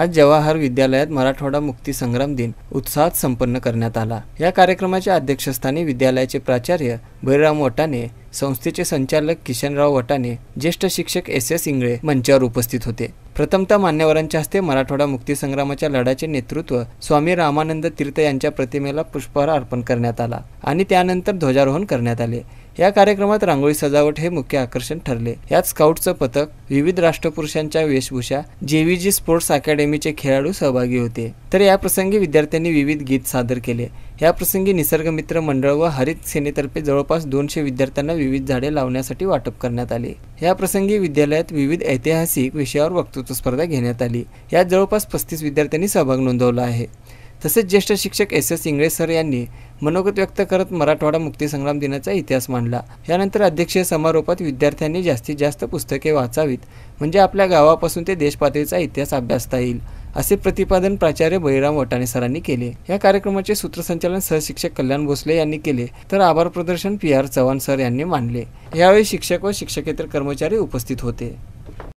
आज जवाहर विद्यालयात मराठवाडा मुक्ती संग्राम दिन उत्साहात संपन्न करण्यात आला या कार्यक्रमाच्या अध्यक्षस्थानी विद्यालयाचे प्राचार्य बळीराम वटाने संस्थेचे संचालक किशनराव वटाने ज्येष्ठ शिक्षक एस एस इंगळे मंचावर उपस्थित होते प्रथमतः मान्यवरांच्या हस्ते मराठवाडा मुक्तीसंग्रामाच्या लढ्याचे नेतृत्व स्वामी रामानंद तीर्थ यांच्या प्रतिमेला पुष्पहार अर्पण करण्यात आला आणि त्यानंतर ध्वजारोहण करण्यात आले या कार्यक्रमात रांगोळी सजावट हे मुख्य आकर्षण ठरले यात स्काउटचं पथक विविध राष्ट्रपुरुषांच्या वेशभूषा जेव्हीजी स्पोर्ट्स अकॅडमीचे खेळाडू सहभागी होते तर याप्रसंगी विद्यार्थ्यांनी विविध गीत सादर केले या याप्रसंगी निसर्गमित्र मंडळ व हरित सेनेतर्फे जवळपास दोनशे विद्यार्थ्यांना विविध झाडे लावण्यासाठी वाटप करण्यात आले या प्रसंगी विद्यालयात विविध ऐतिहासिक विषयावर वक्तृत्व स्पर्धा घेण्यात आली यात जवळपास पस्तीस विद्यार्थ्यांनी सहभाग नोंदवला आहे तसेच ज्येष्ठ शिक्षक एस एस इंगळे सर यांनी मनोगत व्यक्त करत मराठवाडा मुक्तीसंग्राम दिनाचा इतिहास मांडला यानंतर अध्यक्षीय समारोपात विद्यार्थ्यांनी जास्तीत जास्त पुस्तके वाचावीत म्हणजे आपल्या गावापासून ते देशपातळीचा इतिहास अभ्यासता येईल असे प्रतिपादन प्राचार्य बहिराम वटाणे सरांनी केले या कार्यक्रमाचे सूत्रसंचालन सहशिक्षक कल्याण भोसले यांनी केले तर आभार प्रदर्शन पी आर चव्हाण सर यांनी मांडले यावेळी शिक्षक व शिक्षकेतर कर्मचारी उपस्थित होते